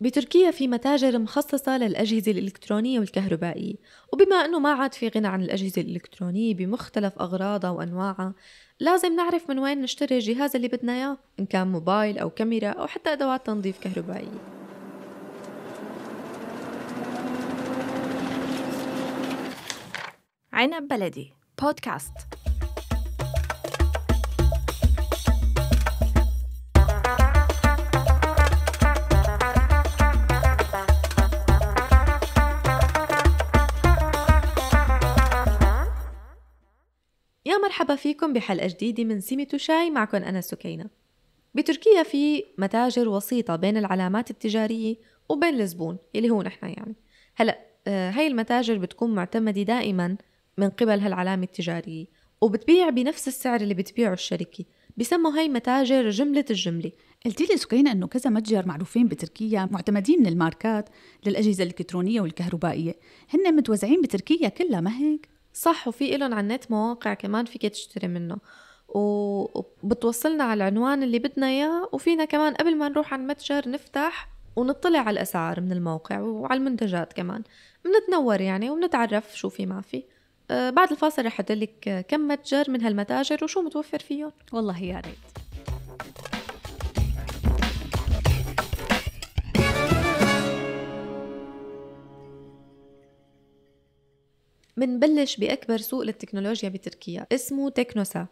بتركيا في متاجر مخصصة للأجهزة الإلكترونية والكهربائية وبما أنه ما عاد في غنى عن الأجهزة الإلكترونية بمختلف أغراضها وأنواعها لازم نعرف من وين نشتري الجهاز اللي بدنا إياه إن كان موبايل أو كاميرا أو حتى أدوات تنظيف كهربائية عنب بلدي بودكاست مرحبا فيكم بحلقة جديدة من سيمة شاي معكم أنا سكينة بتركيا في متاجر وسيطة بين العلامات التجارية وبين الزبون اللي هو نحن يعني هلأ آه، هاي المتاجر بتكون معتمدة دائما من قبل هالعلامة التجارية وبتبيع بنفس السعر اللي بتبيعه الشركة بسموا هاي متاجر جملة الجملة قلتي لي سكينة انه كذا متجر معروفين بتركيا معتمدين من الماركات للاجهزة الالكترونية والكهربائية، هن متوزعين بتركيا كلها ما هيك؟ صح وفي إلهم على النت مواقع كمان فيك تشتري منه وبتوصلنا على العنوان اللي بدنا اياه وفينا كمان قبل ما نروح على المتجر نفتح ونطلع على الاسعار من الموقع وعلى المنتجات كمان بنتنور يعني وبنتعرف شو في ما في آه، بعد الفاصل رح ادلك كم متجر من هالمتاجر وشو متوفر فيهم والله يا ريت منبلش بأكبر سوق للتكنولوجيا بتركيا اسمه تكنوسا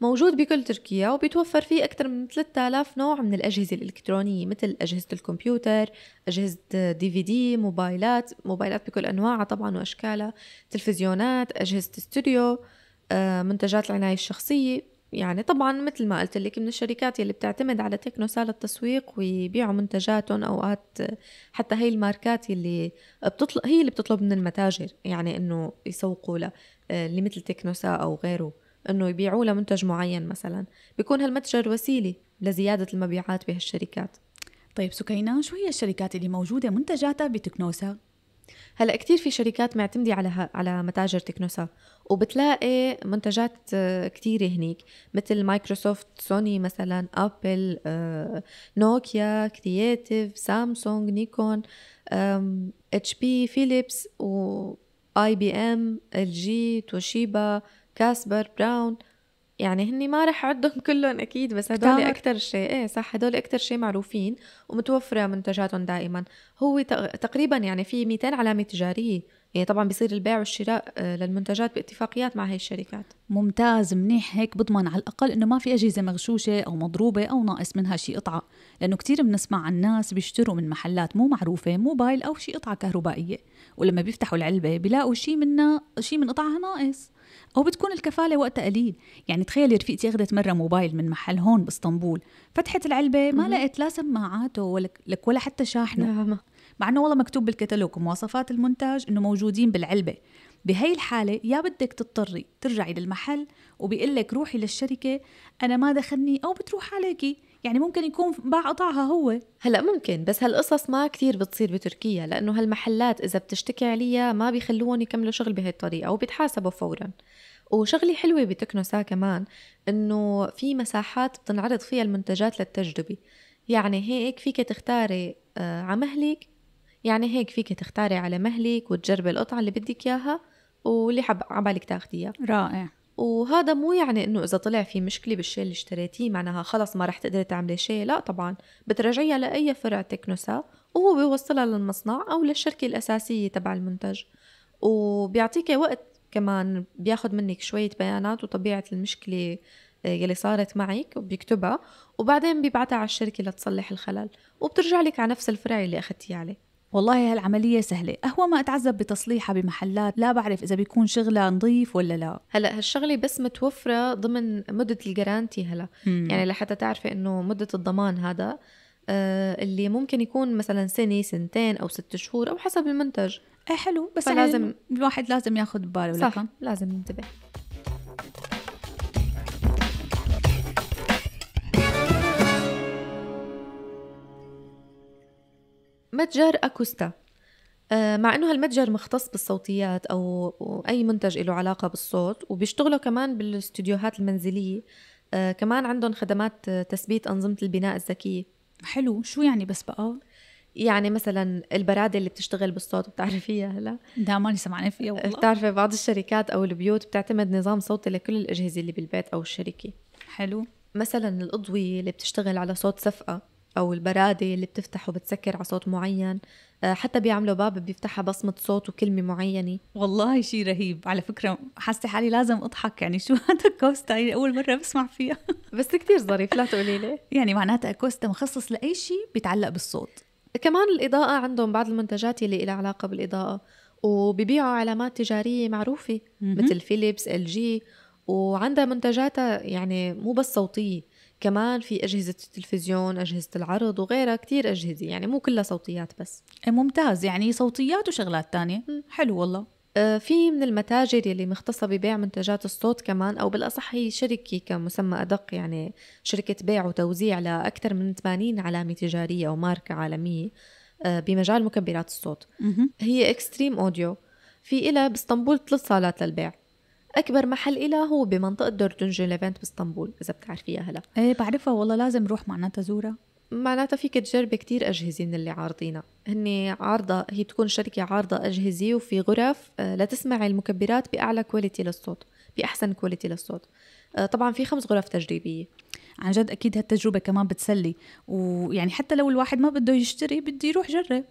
موجود بكل تركيا وبيتوفر فيه أكثر من 3000 نوع من الأجهزة الإلكترونية مثل أجهزة الكمبيوتر أجهزة دي في دي موبايلات موبايلات بكل أنواعها طبعا وأشكالها تلفزيونات أجهزة استوديو آه، منتجات العناية الشخصية يعني طبعا مثل ما قلت لك من الشركات يلي بتعتمد على تكنوسا للتسويق ويبيعوا منتجاتهم اوقات حتى هي الماركات يلي بتطلب هي اللي بتطلب من المتاجر يعني انه يسوقوا لها آه، اللي مثل تكنوسا او غيره انه يبيعوا لها منتج معين مثلا بيكون هالمتجر وسيله لزياده المبيعات بهالشركات طيب سكينة شو هي الشركات اللي موجودة منتجاتها بتكنوسا هلا كتير في شركات معتمدة على على متاجر تكنوسا وبتلاقي منتجات آه، كتيرة هنيك مثل مايكروسوفت سوني مثلا ابل آه، نوكيا كرياتيف سامسونج نيكون اتش بي فيليبس واي اي بي ام ال جي توشيبا كاسبر براون يعني هني ما رح عدهم كلهم اكيد بس هدول اكثر شيء ايه صح هدول اكثر شيء معروفين ومتوفره منتجاتهم دائما هو تقريبا يعني في 200 علامه تجاريه يعني طبعا بيصير البيع والشراء آه، للمنتجات باتفاقيات مع هي الشركات ممتاز منيح هيك بضمن على الاقل انه ما في اجهزه مغشوشه او مضروبه او ناقص منها شيء قطعه لانه كثير بنسمع عن ناس بيشتروا من محلات مو معروفه موبايل او شيء قطعه كهربائيه ولما بيفتحوا العلبه بيلاقوا شيء منها شيء من قطعها ناقص او بتكون الكفاله وقتها قليل يعني تخيلي رفيقتي اخذت مره موبايل من محل هون باسطنبول فتحت العلبه ما لقيت لا سماعاته ولا لك ولا حتى شاحنه م- مع انه والله مكتوب بالكتالوج ومواصفات المونتاج انه موجودين بالعلبه بهي الحالة يا بدك تضطري ترجعي للمحل وبيقول لك روحي للشركة أنا ما دخلني أو بتروح عليكي يعني ممكن يكون باع قطعها هو هلا ممكن بس هالقصص ما كثير بتصير بتركيا لانه هالمحلات اذا بتشتكي عليها ما بيخلوهم يكملوا شغل بهالطريقه وبيتحاسبوا فورا وشغلة حلوة بتكنوسا كمان إنه في مساحات بتنعرض فيها المنتجات للتجربة يعني هيك فيك تختاري آه، على مهلك يعني هيك فيك تختاري على مهلك وتجربي القطعة اللي بدك إياها واللي حب عبالك تاخديها رائع وهذا مو يعني انه اذا طلع في مشكله بالشيء اللي اشتريتيه معناها خلص ما رح تقدري تعملي شيء لا طبعا بترجعيها لاي فرع تكنوسا وهو بيوصلها للمصنع او للشركه الاساسيه تبع المنتج وبيعطيك وقت كمان بياخد منك شوية بيانات وطبيعة المشكلة آه، يلي صارت معك وبيكتبها وبعدين بيبعتها على الشركة لتصلح الخلل وبترجع لك على نفس الفرع اللي أخدتيه عليه والله هالعملية سهلة أهوى ما أتعذب بتصليحها بمحلات لا بعرف إذا بيكون شغلها نظيف ولا لا هلا هالشغلة بس متوفرة ضمن مدة الجرانتي هلا مم. يعني لحتى تعرفي إنه مدة الضمان هذا آه اللي ممكن يكون مثلا سنة سنتين أو ست شهور أو حسب المنتج ايه حلو بس فلازم يعني الواحد لازم ياخد باله صح لكم. لازم ينتبه متجر أكوستا آه، مع انه هالمتجر مختص بالصوتيات او اي منتج له علاقه بالصوت وبيشتغلوا كمان بالاستديوهات المنزليه آه، كمان عندهم خدمات آه، تثبيت انظمه البناء الذكيه حلو شو يعني بس بقى يعني مثلا البراده اللي بتشتغل بالصوت بتعرفيها هلا لا ماني سمعانه فيها والله بتعرفي بعض الشركات او البيوت بتعتمد نظام صوتي لكل الاجهزه اللي بالبيت او الشركه حلو مثلا الاضويه اللي بتشتغل على صوت صفقه او البراده اللي بتفتح وبتسكر على صوت معين آه، حتى بيعملوا باب بيفتحها بصمه صوت وكلمه معينه والله شيء رهيب على فكره حاسه حالي لازم اضحك يعني شو هذا كوستا يعني اول مره بسمع فيها بس كتير ظريف لا تقولي لي يعني معناتها كوستا مخصص لاي شيء بيتعلق بالصوت كمان الاضاءه عندهم بعض المنتجات اللي لها علاقه بالاضاءه وبيبيعوا علامات تجاريه معروفه مثل فيليبس ال جي وعندها منتجاتها يعني مو بس صوتيه كمان في أجهزة التلفزيون أجهزة العرض وغيرها كتير أجهزة يعني مو كلها صوتيات بس إيه، ممتاز يعني صوتيات وشغلات تانية حلو والله آه، في من المتاجر يلي مختصة ببيع منتجات الصوت كمان أو بالأصح هي شركة كمسمى أدق يعني شركة بيع وتوزيع لأكثر من 80 علامة تجارية وماركة عالمية آه، بمجال مكبرات الصوت هي اكستريم اوديو في إلها باسطنبول ثلاث صالات للبيع اكبر محل إلها هو بمنطقه دردنجه ليفنت باسطنبول اذا بتعرفيها هلا ايه بعرفها والله لازم روح معناتها زورها معناتها فيك تجربي كتير أجهزة من اللي عارضينها هن عارضة هي تكون شركة عارضة أجهزة وفي غرف آه، لتسمعي المكبرات بأعلى كواليتي للصوت بأحسن كواليتي للصوت آه، طبعا في خمس غرف تجريبية عن جد أكيد هالتجربة كمان بتسلي ويعني حتى لو الواحد ما بده يشتري بده يروح يجرب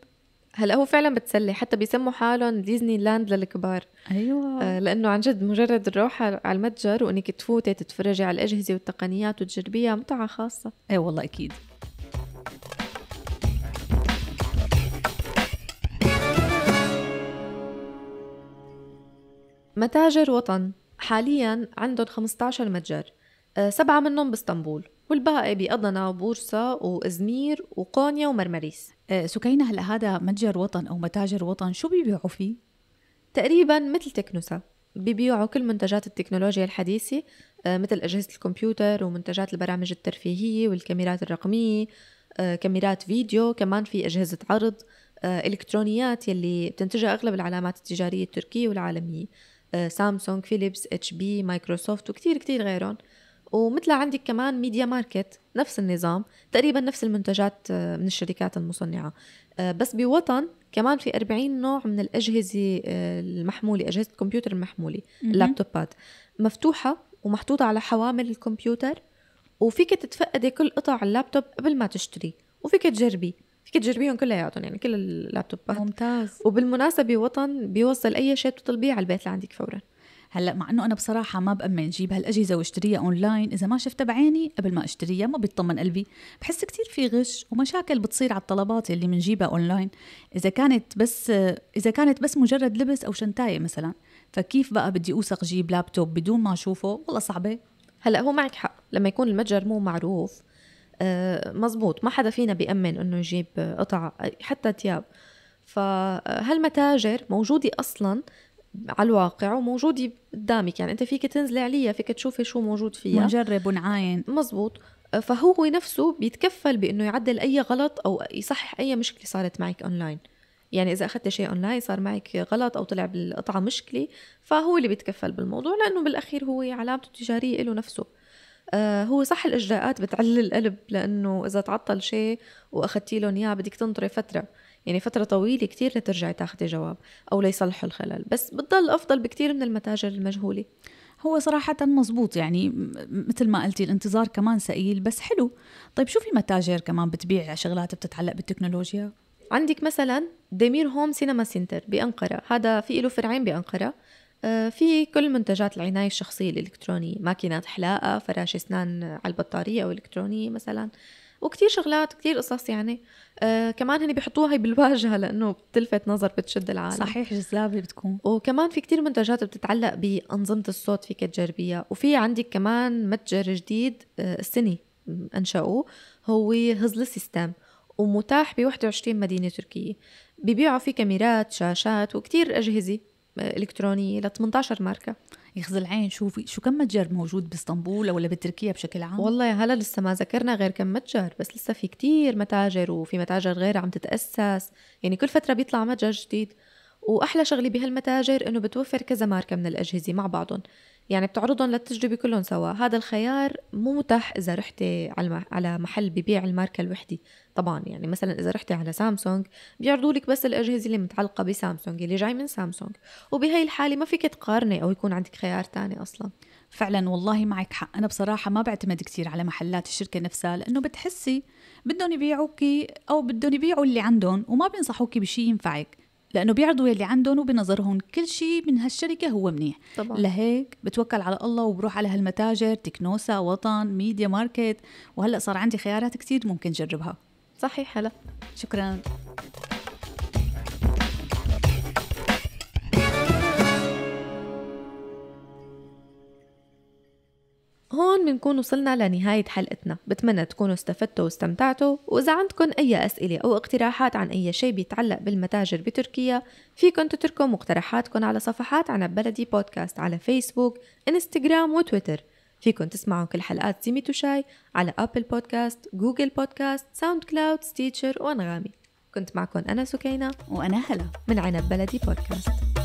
هلا هو فعلا بتسلي حتى بيسموا حالهم ديزني لاند للكبار ايوه آه، لانه عن جد مجرد الروح على المتجر وانك تفوتي تتفرجي على الاجهزه والتقنيات وتجربيها متعه خاصه اي أيوة والله اكيد متاجر وطن حاليا عندهم 15 متجر آه، سبعة منهم باسطنبول والباقي بقضنا وبورصة وإزمير وقونيا ومرمريس أه، سكينة هلا هذا متجر وطن أو متاجر وطن شو بيبيعوا فيه؟ تقريبا مثل تكنوسا بيبيعوا كل منتجات التكنولوجيا الحديثة أه، مثل أجهزة الكمبيوتر ومنتجات البرامج الترفيهية والكاميرات الرقمية أه، كاميرات فيديو كمان في أجهزة عرض إلكترونيات يلي بتنتجها أغلب العلامات التجارية التركية والعالمية سامسونج فيليبس اتش بي مايكروسوفت وكتير كتير غيرهم ومثل عندك كمان ميديا ماركت نفس النظام تقريبا نفس المنتجات آه، من الشركات المصنعة آه، بس بوطن كمان في 40 نوع من الأجهزة آه، المحمولة أجهزة الكمبيوتر المحمولة اللابتوبات مفتوحة ومحطوطة على حوامل الكمبيوتر وفيك تتفقدي كل قطع اللابتوب قبل ما تشتري وفيك تجربي فيك تجربيهم كلياتهم يعني كل اللابتوبات ممتاز وبالمناسبة وطن بيوصل أي شيء بتطلبيه على البيت لعندك فوراً هلا مع انه انا بصراحه ما بامن جيب هالاجهزه واشتريها اونلاين اذا ما شفتها بعيني قبل ما اشتريها ما بيطمن قلبي بحس كثير في غش ومشاكل بتصير على الطلبات اللي بنجيبها اونلاين اذا كانت بس اذا كانت بس مجرد لبس او شنتايه مثلا فكيف بقى بدي اوثق جيب لابتوب بدون ما اشوفه والله صعبه هلا هو معك حق لما يكون المتجر مو معروف آه، مزبوط ما حدا فينا بيأمن انه يجيب قطع حتى تياب فهالمتاجر موجودة أصلا على الواقع وموجودة قدامك يعني انت فيك تنزلي عليها فيك تشوفي شو موجود فيها ونجرب ونعاين مزبوط فهو نفسه بيتكفل بانه يعدل اي غلط او يصحح اي مشكله صارت معك اونلاين يعني اذا اخذت شيء اونلاين صار معك غلط او طلع بالقطعه مشكله فهو اللي بيتكفل بالموضوع لانه بالاخير هو علامته التجاريه له نفسه آه، هو صح الاجراءات بتعلل القلب لانه اذا تعطل شيء واخذتي لهم اياه بدك تنطري فتره يعني فترة طويلة كتير لترجعي تاخدي جواب أو ليصلحوا الخلل بس بتضل أفضل بكتير من المتاجر المجهولة هو صراحة مزبوط يعني مثل ما قلتي الانتظار كمان سئيل بس حلو طيب شو في متاجر كمان بتبيع شغلات بتتعلق بالتكنولوجيا عندك مثلا ديمير هوم سينما سنتر بأنقرة هذا في له فرعين بأنقرة في كل منتجات العناية الشخصية الإلكترونية ماكينات حلاقة فراش أسنان على البطارية أو إلكترونية مثلا وكتير شغلات كتير قصص يعني آه كمان هن بيحطوها هي بالواجهه لانه بتلفت نظر بتشد العالم صحيح جذابه بتكون وكمان في كتير منتجات بتتعلق بانظمه الصوت فيك تجربيها وفي عندك كمان متجر جديد آه السنه انشأوه هو هزل سيستم ومتاح ب 21 مدينه تركيه ببيعوا فيه كاميرات شاشات وكتير اجهزه الكترونيه ل 18 ماركه يخز العين شو في شو كم متجر موجود باسطنبول ولا بتركيا بشكل عام؟ والله هلا لسه ما ذكرنا غير كم متجر بس لسه في كتير متاجر وفي متاجر غير عم تتاسس يعني كل فتره بيطلع متجر جديد واحلى شغله بهالمتاجر انه بتوفر كذا ماركه من الاجهزه مع بعضهم يعني بتعرضهم للتجربه كلهم سوا هذا الخيار مو متاح اذا رحتي على على محل ببيع الماركه الوحده طبعا يعني مثلا اذا رحتي على سامسونج بيعرضوا لك بس الاجهزه اللي متعلقه بسامسونج اللي جاي من سامسونج وبهي الحاله ما فيك تقارني او يكون عندك خيار تاني اصلا فعلا والله معك حق انا بصراحه ما بعتمد كثير على محلات الشركه نفسها لانه بتحسي بدهم يبيعوكي او بدهم يبيعوا اللي عندهم وما بينصحوكي بشيء ينفعك لانه بيعرضوا يلي عندهم وبنظرهم كل شيء من هالشركه هو منيح طبعا. لهيك بتوكل على الله وبروح على هالمتاجر تكنوسا وطن ميديا ماركت وهلا صار عندي خيارات كثير ممكن جربها صحيح هلا شكرا هون بنكون وصلنا لنهاية حلقتنا بتمنى تكونوا استفدتوا واستمتعتوا وإذا عندكم أي أسئلة أو اقتراحات عن أي شيء بيتعلق بالمتاجر بتركيا فيكم تتركوا مقترحاتكم على صفحات عنب بلدي بودكاست على فيسبوك إنستغرام وتويتر فيكم تسمعوا كل حلقات زيمي شاي على أبل بودكاست جوجل بودكاست ساوند كلاود ستيتشر وأنغامي كنت معكم أنا سكينة وأنا هلا من عنب بلدي بودكاست